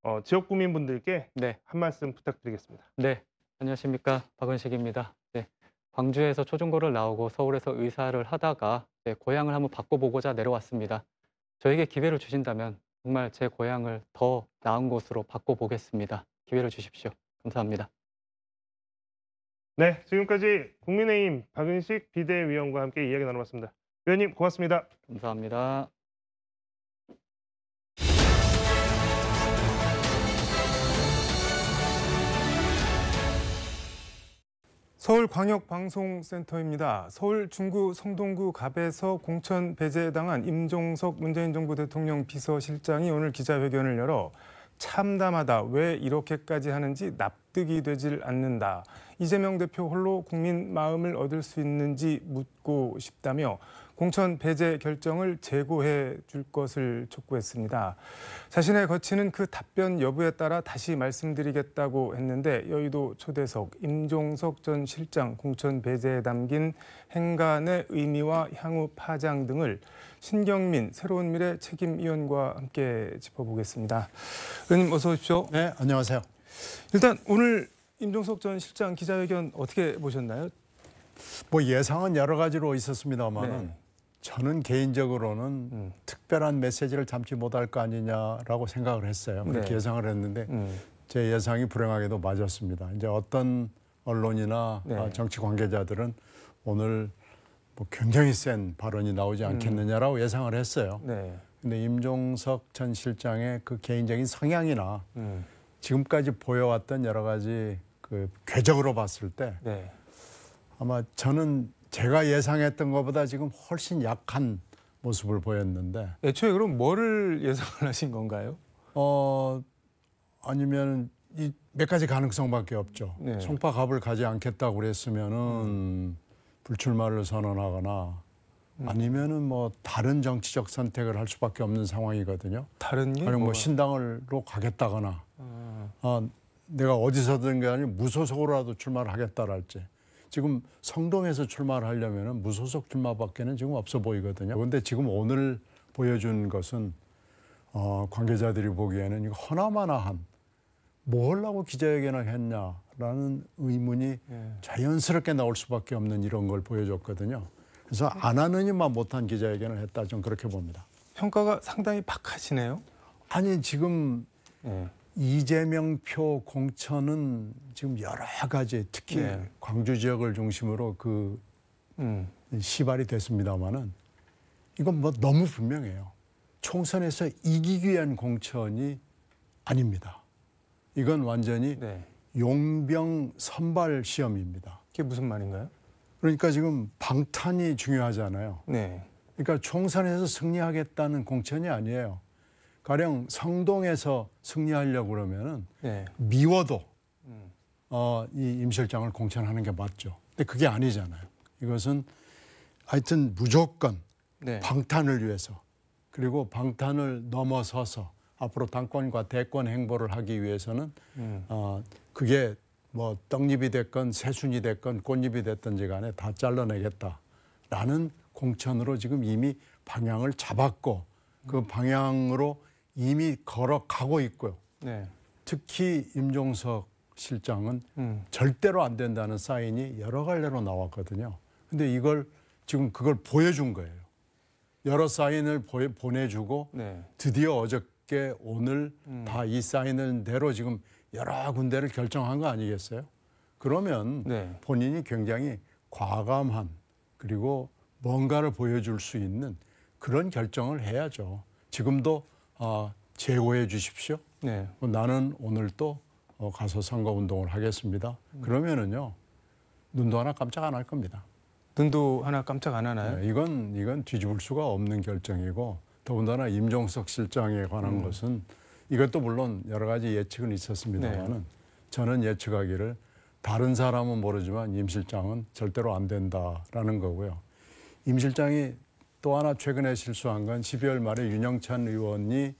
어, 지역 구민분들께 네. 한 말씀 부탁드리겠습니다. 네, 안녕하십니까 박은식입니다. 네, 광주에서 초중고를 나오고 서울에서 의사를 하다가 네, 고향을 한번 바꿔보고자 내려왔습니다. 저에게 기회를 주신다면 정말 제 고향을 더 나은 곳으로 바꿔보겠습니다. 기회를 주십시오. 감사합니다. 네, 지금까지 국민의힘 박은식 비대위원과 함께 이야기 나눠봤습니다. 위원님 고맙습니다. 감사합니다. 서울광역방송센터입니다. 서울 중구 성동구 갑에서 공천 배제당한 임종석 문재인 정부 대통령 비서실장이 오늘 기자회견을 열어 참담하다. 왜 이렇게까지 하는지 납득이 되질 않는다. 이재명 대표 홀로 국민 마음을 얻을 수 있는지 묻고 싶다며 공천 배제 결정을 재고해 줄 것을 촉구했습니다. 자신의 거치는 그 답변 여부에 따라 다시 말씀드리겠다고 했는데 여의도 초대석 임종석 전 실장 공천 배제에 담긴 행간의 의미와 향후 파장 등을 신경민 새로운 미래 책임위원과 함께 짚어보겠습니다. 의원님 어서 오십시오. 네, 안녕하세요. 일단 오늘 임종석 전 실장 기자회견 어떻게 보셨나요? 뭐 예상은 여러 가지로 있었습니다만 네. 저는 개인적으로는 음. 특별한 메시지를 담지 못할 거 아니냐라고 생각을 했어요. 그렇게 네. 예상을 했는데 음. 제 예상이 불행하게도 맞았습니다. 이제 어떤 언론이나 네. 아, 정치 관계자들은 오늘 뭐 굉장히 센 발언이 나오지 음. 않겠느냐라고 음. 예상을 했어요. 네. 근데 임종석 전 실장의 그 개인적인 성향이나 음. 지금까지 보여왔던 여러 가지 그 궤적으로 봤을 때 네. 아마 저는 제가 예상했던 것보다 지금 훨씬 약한 모습을 보였는데. 애초에 그럼 뭐를 예상을 하신 건가요? 어 아니면 이 몇 가지 가능성밖에 없죠. 네. 송파갑을 가지 않겠다고 그랬으면은 음. 불출마를 선언하거나 음. 아니면은 뭐 다른 정치적 선택을 할 수밖에 없는 상황이거든요. 다른 게 아니면 뭐 신당으로 가겠다거나 아. 어, 내가 어디서든 간에 무소속으로라도 출마를 하겠다랄지 지금 성동에서 출마를 하려면 무소속 출마밖에는 지금 없어 보이거든요. 그런데 지금 오늘 보여준 것은 어, 관계자들이 보기에는 이거 허나마나한 뭘 뭐 하고 기자회견을 했냐라는 의문이 예. 자연스럽게 나올 수밖에 없는 이런 걸 보여줬거든요. 그래서 안 하느니만 못한 기자회견을 했다 좀 그렇게 봅니다. 평가가 상당히 박하시네요. 아니 지금 네. 이재명 표 공천은 지금 여러 가지 특히 네. 광주 지역을 중심으로 그 음. 시발이 됐습니다마는 이건 뭐 너무 분명해요. 총선에서 이기기 위한 공천이 아닙니다. 이건 완전히 네. 용병 선발 시험입니다. 그게 무슨 말인가요? 그러니까 지금 방탄이 중요하잖아요. 네. 그러니까 총선에서 승리하겠다는 공천이 아니에요. 가령 성동에서 승리하려고 그러면은 네. 미워도 음. 어, 이 임실장을 공천하는 게 맞죠. 근데 그게 아니잖아요. 이것은 하여튼 무조건 네. 방탄을 위해서 그리고 방탄을 넘어서서 앞으로 당권과 대권 행보를 하기 위해서는 음. 어, 그게 뭐 떡잎이 됐건 새순이 됐건 꽃잎이 됐든지 간에 다 잘라내겠다라는 공천으로 지금 이미 방향을 잡았고 그 방향으로 이미 걸어가고 있고요. 네. 특히 임종석 실장은 음. 절대로 안 된다는 사인이 여러 갈래로 나왔거든요. 근데 이걸 지금 그걸 보여준 거예요. 여러 사인을 보 보내주고 네. 드디어 어저께 오늘 음. 다이 사인을 내로 지금 여러 군데를 결정한 거 아니겠어요? 그러면 네. 본인이 굉장히 과감한 그리고 뭔가를 보여줄 수 있는 그런 결정을 해야죠. 지금도 아, 제고해 주십시오. 네. 나는 오늘 또 어, 가서 선거 운동을 하겠습니다. 음. 그러면은요 눈도 하나 깜짝 안 할 겁니다. 눈도 하나 깜짝 안 하나요? 네, 이건 이건 뒤집을 수가 없는 결정이고 더군다나 임종석 실장에 관한 음. 것은 이것도 물론 여러 가지 예측은 있었습니다만은 네. 저는 예측하기를 다른 사람은 모르지만 임 실장은 절대로 안 된다라는 거고요. 임 실장이 또 하나 최근에 실수한 건 12월 말에 윤영찬 의원이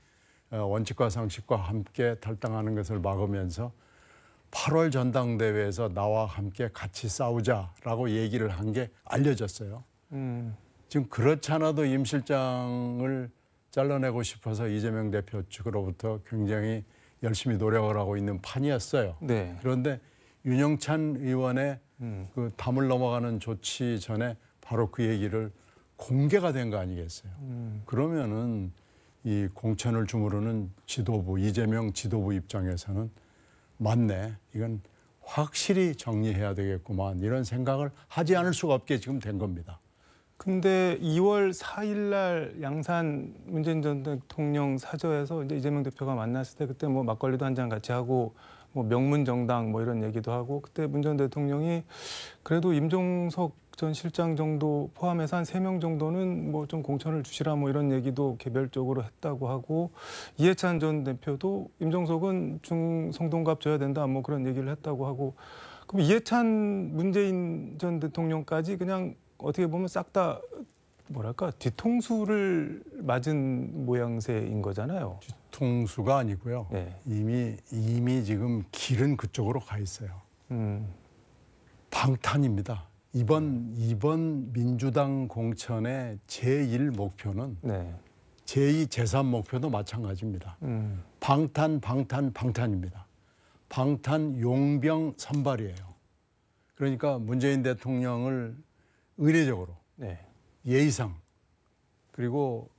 어, 원칙과 상식과 함께 탈당하는 것을 막으면서 8월 전당대회에서 나와 함께 같이 싸우자라고 얘기를 한 게 알려졌어요. 음. 지금 그렇잖아도 임 실장을 잘라내고 싶어서 이재명 대표 측으로부터 굉장히 열심히 노력을 하고 있는 판이었어요. 네. 그런데 윤영찬 의원의 음. 그 담을 넘어가는 조치 전에 바로 그 얘기를 공개가 된 거 아니겠어요? 음. 그러면은 이 공천을 주무르는 지도부 이재명 지도부 입장에서는 맞네 이건 확실히 정리해야 되겠구만 이런 생각을 하지 않을 수가 없게 지금 된 겁니다. 근데 2월 4일 날 양산 문재인 전 대통령 사저에서 이제 이재명 대표가 만났을 때 그때 뭐 막걸리도 한 잔 같이 하고 뭐 명문 정당 뭐 이런 얘기도 하고 그때 문전 대통령이 그래도 임종석 전 실장 정도 포함해서 한 세 명 정도는 뭐 좀 공천을 주시라 뭐 이런 얘기도 개별적으로 했다고 하고 이해찬 전 대표도 임종석은 중성동갑 줘야 된다 뭐 그런 얘기를 했다고 하고 그럼 이해찬 문재인 전 대통령까지 그냥 어떻게 보면 싹 다 뭐랄까 뒤통수를 맞은 모양새인 거잖아요. 뒤통수가 아니고요. 네. 이미 이미 지금 길은 그쪽으로 가 있어요. 음. 방탄입니다. 이번 이번 민주당 공천의 제1 목표는 네. 제2 제3 목표도 마찬가지입니다. 음. 방탄 방탄 방탄입니다. 방탄 용병 선발이에요. 그러니까 문재인 대통령을 의례적으로 네. 예의상 그리고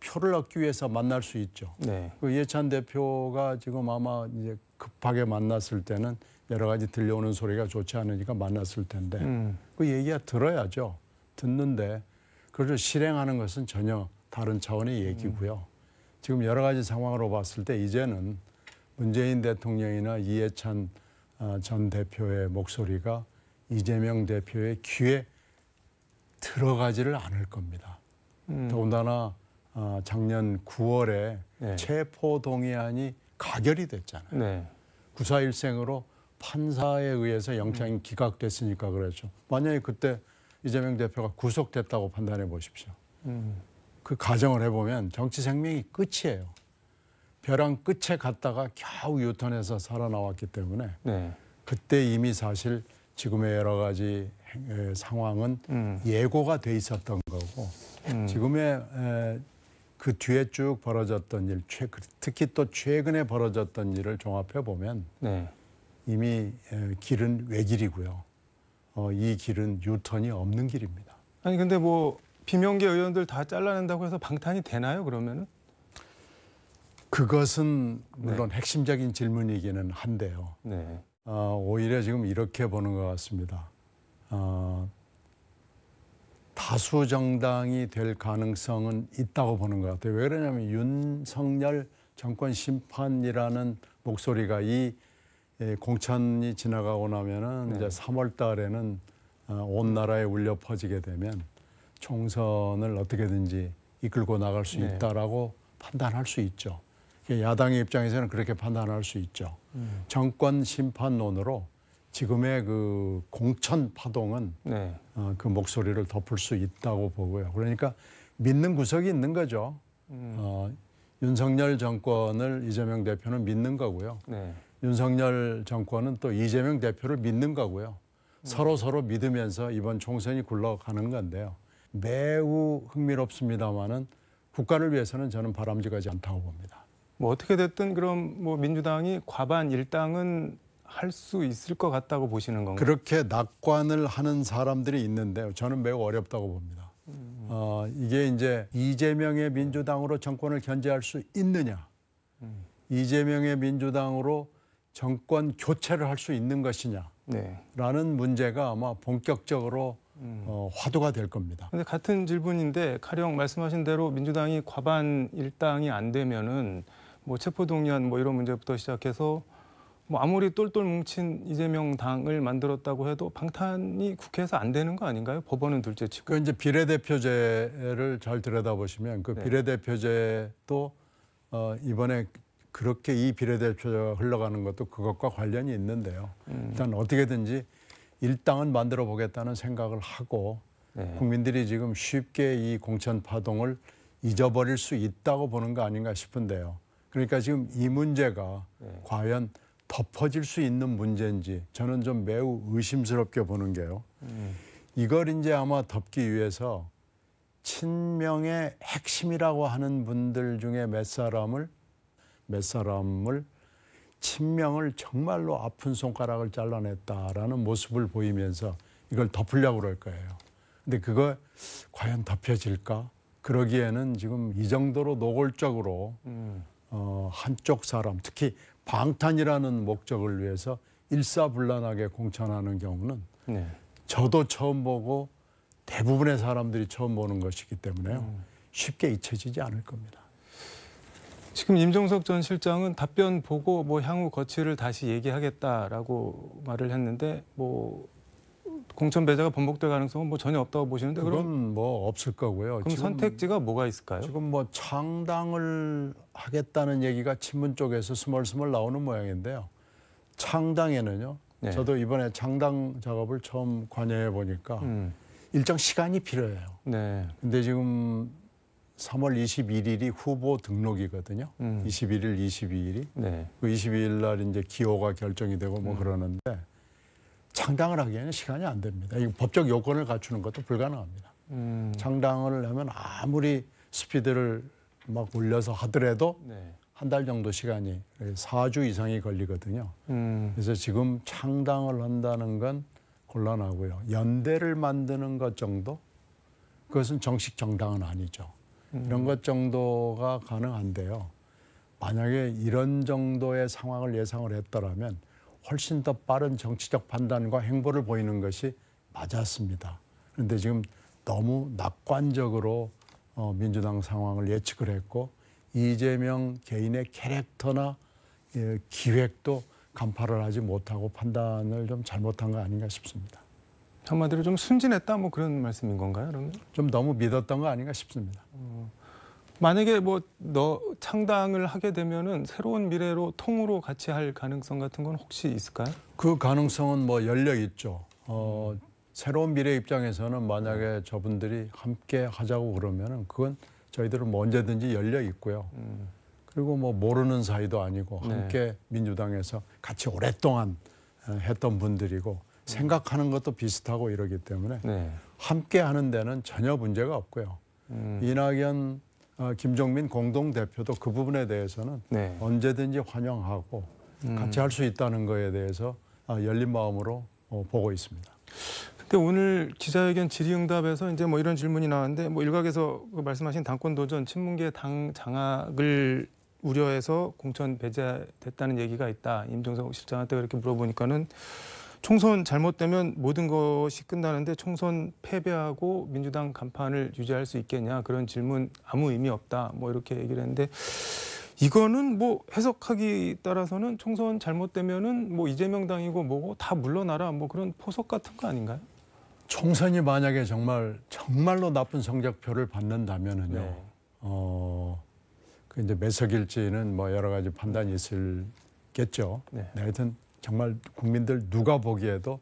표를 얻기 위해서 만날 수 있죠. 네. 그 예찬 대표가 지금 아마 이제 급하게 만났을 때는 여러 가지 들려오는 소리가 좋지 않으니까 만났을 텐데 음. 그 얘기가 들어야죠. 듣는데 그걸 실행하는 것은 전혀 다른 차원의 음. 얘기고요. 음. 지금 여러 가지 상황으로 봤을 때 이제는 문재인 대통령이나 이해찬 아, 전 대표의 목소리가 이재명 대표의 귀에 들어가지를 않을 겁니다. 음. 더군다나 아, 작년 9월에 네. 체포 동의안이 가결이 됐잖아요. 네. 구사일생으로 판사에 의해서 영장이 음. 기각됐으니까 그렇죠. 만약에 그때 이재명 대표가 구속됐다고 판단해 보십시오. 음. 그 가정을 해보면 정치 생명이 끝이에요. 벼랑 끝에 갔다가 겨우 유턴해서 살아나왔기 때문에 네. 그때 이미 사실 지금의 여러 가지 상황은 음. 예고가 돼 있었던 거고 음. 지금의 그 뒤에 쭉 벌어졌던 일, 그 특히 또 최근에 벌어졌던 일을 종합해 보면 네. 이미 길은 외길이고요. 어, 이 길은 유턴이 없는 길입니다. 아니 근데 뭐 비명계 의원들 다 잘라낸다고 해서 방탄이 되나요 그러면은? 그것은 네. 물론 네. 핵심적인 질문이기는 한데요. 네. 어, 오히려 지금 이렇게 보는 것 같습니다. 어, 다수 정당이 될 가능성은 있다고 보는 것 같아요. 왜 그러냐면 윤석열 정권 심판이라는 목소리가 이 예, 공천이 지나가고 나면은 네. 이제 3월 달에는 어, 온 나라에 울려 퍼지게 되면 총선을 어떻게든지 이끌고 나갈 수 네. 있다라고 판단할 수 있죠. 야당의 입장에서는 그렇게 판단할 수 있죠. 음. 정권 심판론으로 지금의 그 공천 파동은 네. 어, 그 목소리를 덮을 수 있다고 보고요. 그러니까 믿는 구석이 있는 거죠. 음. 어, 윤석열 정권을 이재명 대표는 믿는 거고요. 네. 윤석열 정권은 또 이재명 대표를 믿는 거고요. 서로 서로 믿으면서 이번 총선이 굴러가는 건데요. 매우 흥미롭습니다만은 국가를 위해서는 저는 바람직하지 않다고 봅니다. 뭐 어떻게 됐든 그럼 뭐 민주당이 과반 일당은 할 수 있을 것 같다고 보시는 건가요? 그렇게 낙관을 하는 사람들이 있는데 저는 매우 어렵다고 봅니다. 음. 어, 이게 이제 이재명의 민주당으로 정권을 견제할 수 있느냐, 음. 이재명의 민주당으로 정권 교체를 할 수 있는 것이냐라는 네. 문제가 아마 본격적으로 음. 어, 화두가 될 겁니다. 근데 같은 질문인데 가령 말씀하신 대로 민주당이 과반 일당이 안 되면은 뭐 체포동의안 뭐 이런 문제부터 시작해서 뭐 아무리 똘똘 뭉친 이재명 당을 만들었다고 해도 방탄이 국회에서 안 되는 거 아닌가요? 법원은 둘째치고. 그 이제 비례대표제를 잘 들여다보시면 그 네. 비례대표제도 네. 어, 이번에 그렇게 이 비례대표제가 흘러가는 것도 그것과 관련이 있는데요. 음. 일단 어떻게든지 일당은 만들어 보겠다는 생각을 하고 네. 국민들이 지금 쉽게 이 공천 파동을 잊어버릴 수 있다고 보는 거 아닌가 싶은데요. 그러니까 지금 이 문제가 네. 과연 덮어질 수 있는 문제인지 저는 좀 매우 의심스럽게 보는 게요. 음. 이걸 이제 아마 덮기 위해서 친명의 핵심이라고 하는 분들 중에 몇 사람을 몇 사람을 친명을 정말로 아픈 손가락을 잘라냈다라는 모습을 보이면서 이걸 덮으려고 그럴 거예요. 근데 그거 과연 덮여질까? 그러기에는 지금 이 정도로 노골적으로 음. 어, 한쪽 사람, 특히 방탄이라는 목적을 위해서 일사불란하게 공천하는 경우는 네. 저도 처음 보고 대부분의 사람들이 처음 보는 것이기 때문에 음. 쉽게 잊혀지지 않을 겁니다. 지금 임종석 전 실장은 답변 보고 뭐 향후 거취를 다시 얘기하겠다라고 말을 했는데 뭐 공천 배제가 번복될 가능성은 뭐 전혀 없다고 보시는데 그럼 뭐 없을 거고요. 그럼 선택지가 뭐가 있을까요? 지금 뭐 창당을 하겠다는 얘기가 친문 쪽에서 스멀스멀 나오는 모양인데요. 창당에는요. 네. 저도 이번에 창당 작업을 처음 관여해 보니까 음. 일정 시간이 필요해요. 네. 근데 지금 3월 21일이 후보 등록이거든요. 음. 21일, 22일이. 네. 그 22일 날 이제 기호가 결정이 되고 뭐 음. 그러는데 창당을 하기에는 시간이 안 됩니다. 이거 법적 요건을 갖추는 것도 불가능합니다. 음. 창당을 하면 아무리 스피드를 막 올려서 하더라도 네. 한달 정도 시간이 4주 이상이 걸리거든요. 음. 그래서 지금 창당을 한다는 건 곤란하고요. 연대를 만드는 것 정도? 그것은 정식 정당은 아니죠. 이런 것 정도가 가능한데요. 만약에 이런 정도의 상황을 예상을 했더라면 훨씬 더 빠른 정치적 판단과 행보를 보이는 것이 맞았습니다. 그런데 지금 너무 낙관적으로 어, 민주당 상황을 예측을 했고 이재명 개인의 캐릭터나 예, 기획도 간파를 하지 못하고 판단을 좀 잘못한 거 아닌가 싶습니다. 한마디로 좀 순진했다 뭐 그런 말씀인 건가요? 그러면? 좀 너무 믿었던 거 아닌가 싶습니다. 어, 만약에 뭐 너 창당을 하게 되면은 새로운 미래로 통으로 같이 할 가능성 같은 건 혹시 있을까요? 그 가능성은 뭐 열려 있죠. 어, 새로운 미래 입장에서는 만약에 저분들이 함께 하자고 그러면은 그건 저희들은 뭐 언제든지 열려 있고요. 음. 그리고 뭐 모르는 사이도 아니고 네. 함께 네. 민주당에서 같이 오랫동안 어, 했던 분들이고 생각하는 것도 비슷하고 이러기 때문에 네. 함께 하는 데는 전혀 문제가 없고요. 음. 이낙연, 어, 김종민 공동 대표도 그 부분에 대해서는 네. 언제든지 환영하고 음. 같이 할 수 있다는 거에 대해서 어, 열린 마음으로 어, 보고 있습니다. 근데 오늘 기자회견 질의응답에서 이제 뭐 이런 질문이 나왔는데 뭐 일각에서 그 말씀하신 당권 도전 친문계 당 장악을 우려해서 공천 배제됐다는 얘기가 있다. 임종석 실장한테 그렇게 물어보니까는 총선 잘못되면 모든 것이 끝나는데 총선 패배하고 민주당 간판을 유지할 수 있겠냐 그런 질문 아무 의미 없다 뭐 이렇게 얘기를 했는데 이거는 뭐 해석하기 따라서는 총선 잘못되면은 뭐 이재명 당이고 뭐고 다 물러나라 뭐 그런 포석 같은 거 아닌가요? 총선이 만약에 정말 정말로 나쁜 성적표를 받는다면은요. 네. 어. 그이 매석일지는 뭐 여러 가지 판단이 있을겠죠. 네. 네, 하여튼 정말 국민들 누가 보기에도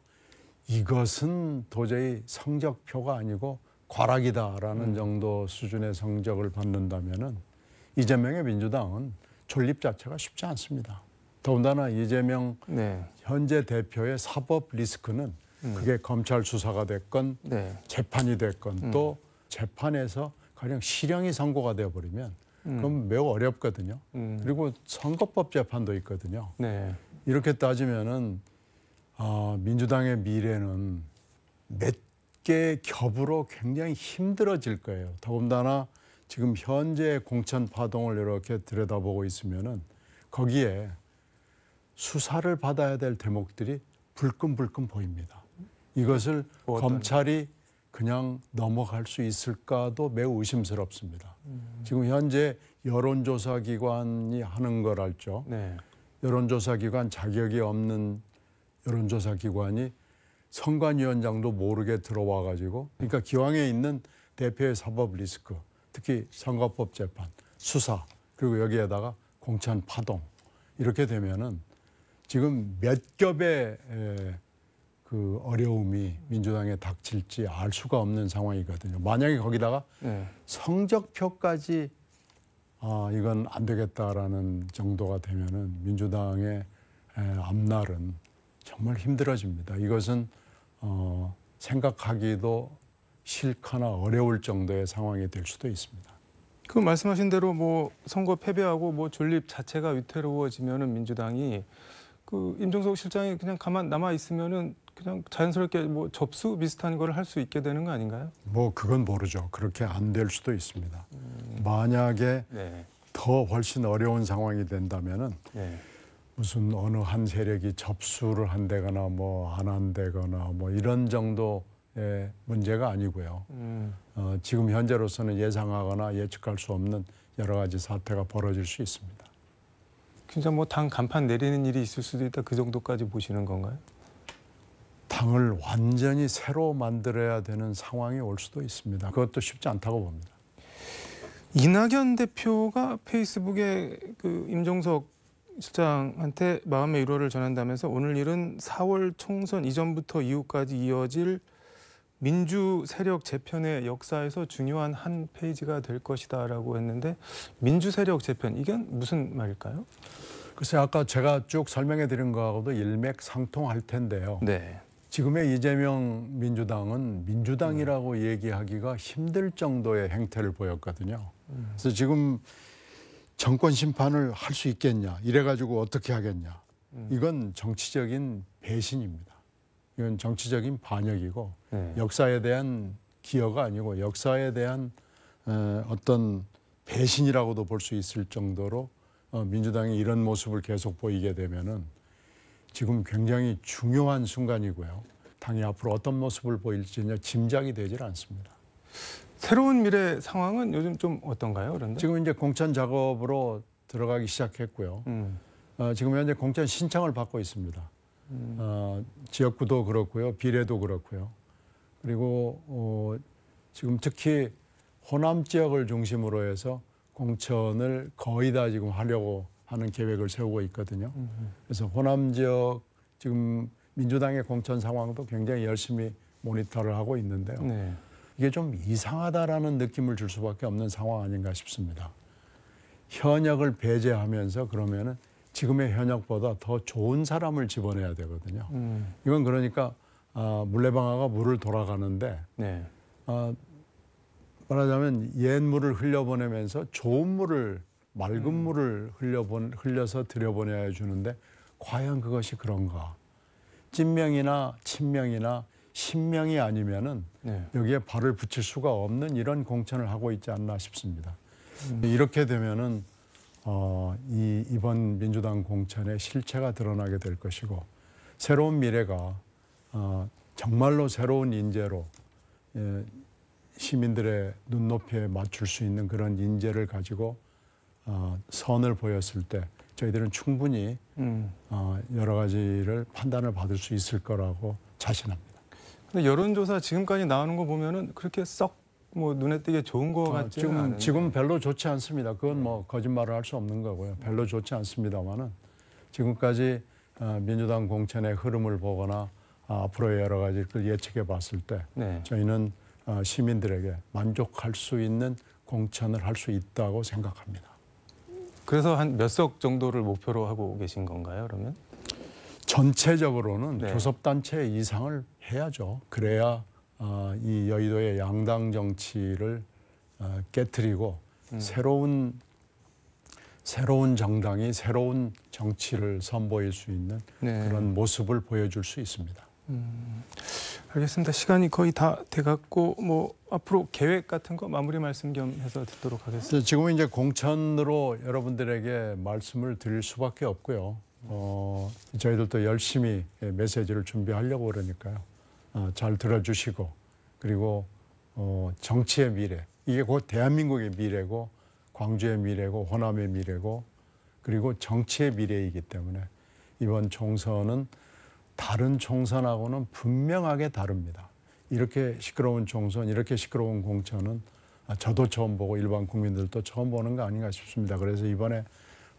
이것은 도저히 성적표가 아니고 과락이다라는 음. 정도 수준의 성적을 받는다면은 이재명의 민주당은 존립 자체가 쉽지 않습니다. 더군다나 이재명 네. 현재 대표의 사법 리스크는 음. 그게 검찰 수사가 됐건 네. 재판이 됐건 음. 또 재판에서 가령 실형이 선고가 되어버리면 음. 그럼 매우 어렵거든요. 음. 그리고 선거법 재판도 있거든요. 네. 이렇게 따지면은 어, 민주당의 미래는 몇 개 겹으로 굉장히 힘들어질 거예요. 더군다나 지금 현재 공천 파동을 이렇게 들여다보고 있으면은 거기에 수사를 받아야 될 대목들이 불끈불끈 보입니다. 이것을 그 검찰이 그냥 넘어갈 수 있을까도 매우 의심스럽습니다. 음. 지금 현재 여론조사기관이 하는 걸 알죠. 네. 여론조사기관 자격이 없는 여론조사기관이 선관위원장도 모르게 들어와 가지고 그러니까 기왕에 있는 대표의 사법 리스크 특히 선거법 재판 수사 그리고 여기에다가 공천 파동 이렇게 되면은 지금 몇 겹의 그 어려움이 민주당에 닥칠지 알 수가 없는 상황이거든요. 만약에 거기다가 네. 성적표까지 아 이건 안 되겠다라는 정도가 되면은 민주당의 앞날은 정말 힘들어집니다. 이것은 어, 생각하기도 싫거나 어려울 정도의 상황이 될 수도 있습니다. 그 말씀하신 대로 뭐 선거 패배하고 뭐 존립 자체가 위태로워지면은 민주당이 그 임종석 실장이 그냥 가만 남아 있으면은 그냥 자연스럽게 뭐 접수 비슷한 걸 할 수 있게 되는 거 아닌가요? 뭐 그건 모르죠. 그렇게 안 될 수도 있습니다. 음... 만약에 네. 더 훨씬 어려운 상황이 된다면은 네. 무슨 어느 한 세력이 접수를 한다거나 뭐 안 한다거나 뭐 이런 정도의 문제가 아니고요. 음... 어, 지금 현재로서는 예상하거나 예측할 수 없는 여러 가지 사태가 벌어질 수 있습니다. 진짜 뭐당 간판 내리는 일이 있을 수도 있다 그 정도까지 보시는 건가요? 당을 완전히 새로 만들어야 되는 상황이 올 수도 있습니다. 그것도 쉽지 않다고 봅니다. 이낙연 대표가 페이스북에 그 임종석 실장한테 마음의 위로를 전한다면서 오늘 일은 4월 총선 이전부터 이후까지 이어질 민주 세력 재편의 역사에서 중요한 한 페이지가 될 것이다라고 했는데 민주 세력 재편 이건 무슨 말일까요? 글쎄 아까 제가 쭉 설명해 드린 거하고도 일맥상통할 텐데요. 네. 지금의 이재명 민주당은 민주당이라고 음. 얘기하기가 힘들 정도의 행태를 보였거든요. 음. 그래서 지금 정권 심판을 할 수 있겠냐, 이래가지고 어떻게 하겠냐. 음. 이건 정치적인 배신입니다. 이건 정치적인 반역이고 네. 역사에 대한 기여가 아니고 역사에 대한 어, 어떤 배신이라고도 볼 수 있을 정도로 어, 민주당이 이런 모습을 계속 보이게 되면은 지금 굉장히 중요한 순간이고요. 당이 앞으로 어떤 모습을 보일지 짐작이 되질 않습니다. 새로운 미래 상황은 요즘 좀 어떤가요? 그런데 지금 이제 공천 작업으로 들어가기 시작했고요. 음. 어, 지금 현재 공천 신청을 받고 있습니다. 음. 어, 지역구도 그렇고요, 비례도 그렇고요. 그리고 어, 지금 특히 호남 지역을 중심으로 해서 공천을 거의 다 지금 하려고 하는 계획을 세우고 있거든요. 그래서 호남 지역 지금 민주당의 공천 상황도 굉장히 열심히 모니터를 하고 있는데요. 네. 이게 좀 이상하다라는 느낌을 줄 수밖에 없는 상황 아닌가 싶습니다. 현역을 배제하면서 그러면은 지금의 현역보다 더 좋은 사람을 집어내야 되거든요. 음. 이건 그러니까 아, 물레방아가 물을 돌아가는데 네. 아, 말하자면 옛 물을 흘려보내면서 좋은 물을 맑은 물을 흘려본, 흘려서 들여보내 야 주는데 과연 그것이 그런가? 진명이나 친명이나 신명이 아니면은 네. 여기에 발을 붙일 수가 없는 이런 공천을 하고 있지 않나 싶습니다. 음. 이렇게 되면은 어, 이 이번 민주당 공천의 실체가 드러나게 될 것이고 새로운 미래가 어, 정말로 새로운 인재로 예, 시민들의 눈높이에 맞출 수 있는 그런 인재를 가지고 어, 선을 보였을 때 저희들은 충분히 음. 어, 여러 가지를 판단을 받을 수 있을 거라고 자신합니다. 근데 여론조사 지금까지 나오는 거 보면은 그렇게 썩 뭐 눈에 띄게 좋은 거 어, 같지 지금 않은데. 지금 별로 좋지 않습니다. 그건 뭐 거짓말을 할 수 없는 거고요. 별로 좋지 않습니다만은 지금까지 민주당 공천의 흐름을 보거나 아, 앞으로 여러 가지를 예측해 봤을 때 네. 저희는 시민들에게 만족할 수 있는 공천을 할 수 있다고 생각합니다. 그래서 한 몇 석 정도를 목표로 하고 계신 건가요, 그러면? 전체적으로는 네. 교섭단체 이상을 해야죠. 그래야 어, 이 여의도의 양당 정치를 어, 깨뜨리고 음. 새로운 새로운 정당이 새로운 정치를 선보일 수 있는 네. 그런 모습을 보여줄 수 있습니다. 음. 알겠습니다. 시간이 거의 다돼갖고뭐 앞으로 계획 같은 거 마무리 말씀 겸해서 듣도록 하겠습니다. 지금 이제 공천으로 여러분들에게 말씀을 드릴 수밖에 없고요. 어, 저희들도 열심히 메시지를 준비하려고 그러니까요. 어, 잘 들어주시고 그리고 어, 정치의 미래 이게 곧 대한민국의 미래고 광주의 미래고 호남의 미래고 그리고 정치의 미래이기 때문에 이번 총선은 다른 총선하고는 분명하게 다릅니다. 이렇게 시끄러운 총선, 이렇게 시끄러운 공천은 아, 저도 처음 보고 일반 국민들도 처음 보는 거 아닌가 싶습니다. 그래서 이번에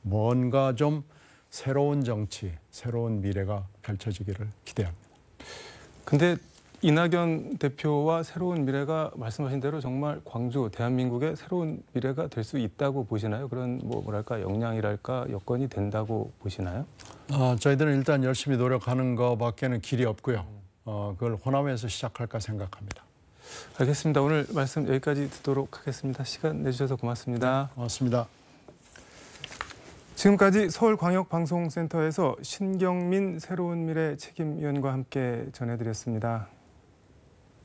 뭔가 좀 새로운 정치, 새로운 미래가 펼쳐지기를 기대합니다. 근데 이낙연 대표와 새로운 미래가 말씀하신 대로 정말 광주 대한민국의 새로운 미래가 될 수 있다고 보시나요? 그런 뭐 뭐랄까 역량이랄까 여건이 된다고 보시나요? 아, 저희들은 일단 열심히 노력하는 것밖에는 길이 없고요. 어, 그걸 호남에서 시작할까 생각합니다. 알겠습니다. 오늘 말씀 여기까지 듣도록 하겠습니다. 시간 내주셔서 고맙습니다. 네, 고맙습니다. 지금까지 서울광역방송센터에서 신경민 새로운 미래 책임위원과 함께 전해드렸습니다.